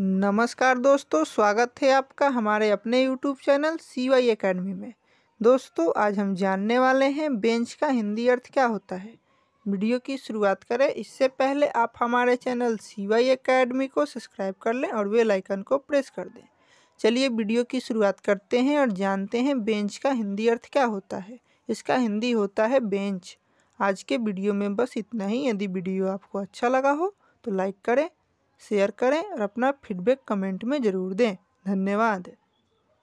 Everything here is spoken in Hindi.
नमस्कार दोस्तों स्वागत है आपका हमारे अपने YouTube channel C Y academy में दोस्तों आज हम जानने वाले हैं बेंच का हिंदी अर्थ क्या होता है वीडियो की शुरुआत करें इससे पहले आप हमारे चैनल सी वाई अकेडमी को सब्सक्राइब कर लें और बेल आइकन को प्रेस कर दें चलिए वीडियो की शुरुआत करते हैं और जानते हैं बेंच का हिंदी अर्थ क्या होता है इसका हिंदी होता है बेंच आज के वीडियो में बस इतना ही यदि वीडियो आपको अच्छा लगा हो तो लाइक करें शेयर करें और अपना फीडबैक कमेंट में ज़रूर दें धन्यवाद